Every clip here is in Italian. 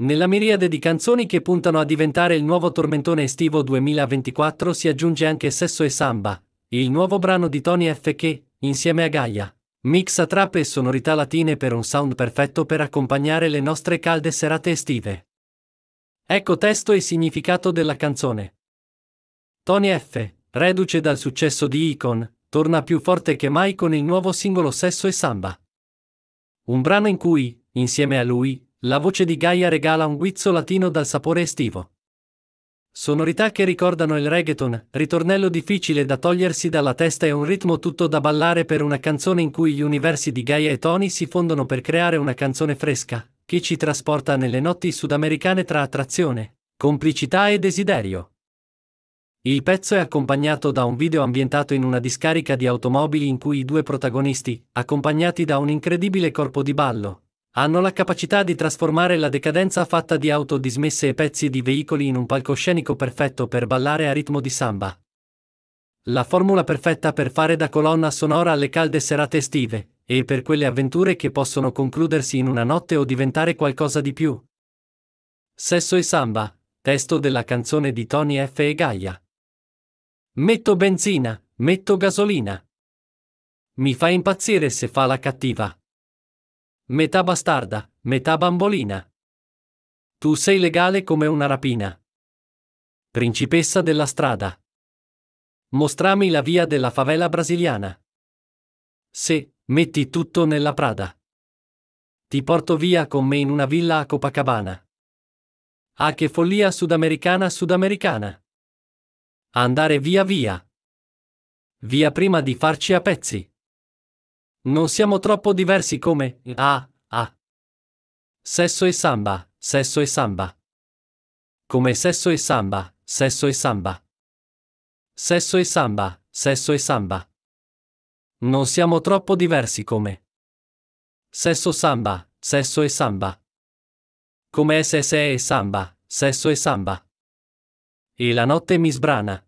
Nella miriade di canzoni che puntano a diventare il nuovo tormentone estivo 2024 si aggiunge anche Sesso e Samba, il nuovo brano di Tony F che, insieme a Gaia, mixa trap e sonorità latine per un sound perfetto per accompagnare le nostre calde serate estive. Ecco testo e significato della canzone. Tony F, reduce dal successo di Icon, torna più forte che mai con il nuovo singolo Sesso e Samba. Un brano in cui, insieme a lui, la voce di Gaia regala un guizzo latino dal sapore estivo. Sonorità che ricordano il reggaeton, ritornello difficile da togliersi dalla testa e un ritmo tutto da ballare per una canzone in cui gli universi di Gaia e Tony si fondono per creare una canzone fresca, che ci trasporta nelle notti sudamericane tra attrazione, complicità e desiderio. Il pezzo è accompagnato da un video ambientato in una discarica di automobili in cui i due protagonisti, accompagnati da un incredibile corpo di ballo, hanno la capacità di trasformare la decadenza fatta di auto dismesse e pezzi di veicoli in un palcoscenico perfetto per ballare a ritmo di samba. La formula perfetta per fare da colonna sonora alle calde serate estive, e per quelle avventure che possono concludersi in una notte o diventare qualcosa di più. Sesso e samba, testo della canzone di Tony F. e Gaia. Metto benzina, metto gasolina. Mi fa impazzire se fa la cattiva. Metà bastarda, metà bambolina. Tu sei legale come una rapina. Principessa della strada. Mostrami la via della favela brasiliana. Se, metti tutto nella Prada. Ti porto via con me in una villa a Copacabana. Ah che follia sudamericana sudamericana. Andare via via. Via prima di farci a pezzi. Non siamo troppo diversi come ah ah. Sesso e samba, sesso e samba. Come sesso e samba, sesso e samba. Sesso e samba, sesso e samba. Non siamo troppo diversi come sesso samba, sesso e samba. Come SS e samba, sesso e samba. E la notte mi sbrana.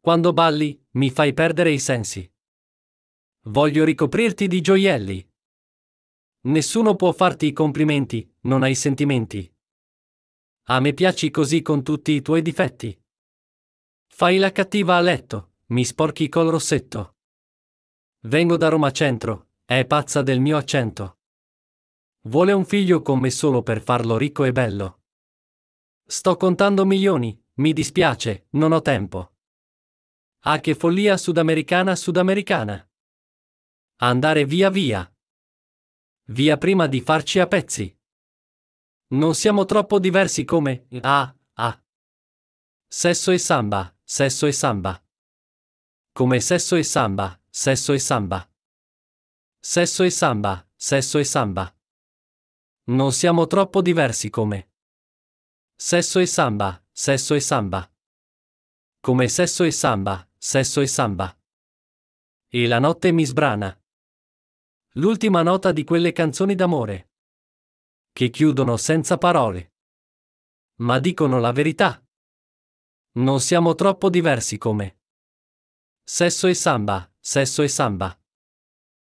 Quando balli, mi fai perdere i sensi. Voglio ricoprirti di gioielli. Nessuno può farti i complimenti, non hai sentimenti. A me piaci così con tutti i tuoi difetti. Fai la cattiva a letto, mi sporchi col rossetto. Vengo da Roma Centro, è pazza del mio accento. Vuole un figlio con me solo per farlo ricco e bello. Sto contando milioni, mi dispiace, non ho tempo. Ah che follia sudamericana sudamericana andare via via. Via prima di farci a pezzi. Non siamo troppo diversi come ah ah. Sesso e samba, sesso e samba. Come sesso e samba, sesso e samba. Sesso e samba, sesso e samba. Non siamo troppo diversi come sesso e samba, sesso e samba. Come sesso e samba, sesso e samba. E la notte mi sbrana. L'ultima nota di quelle canzoni d'amore. Che chiudono senza parole. Ma dicono la verità. Non siamo troppo diversi come. Sesso e samba, sesso e samba.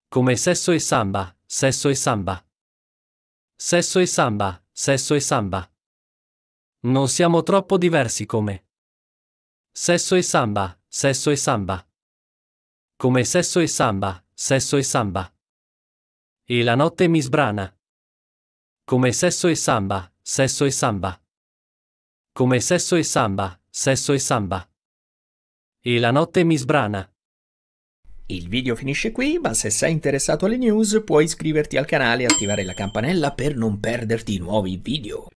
Come sesso e samba, sesso e samba. Sesso e samba, sesso e samba. Non siamo troppo diversi come. Sesso e samba, sesso e samba. Come sesso e samba, sesso e samba. E la notte mi sbrana. Come sesso e samba, sesso e samba. Come sesso e samba, sesso e samba. E la notte mi sbrana. Il video finisce qui, ma se sei interessato alle news puoi iscriverti al canale e attivare la campanella per non perderti nuovi video.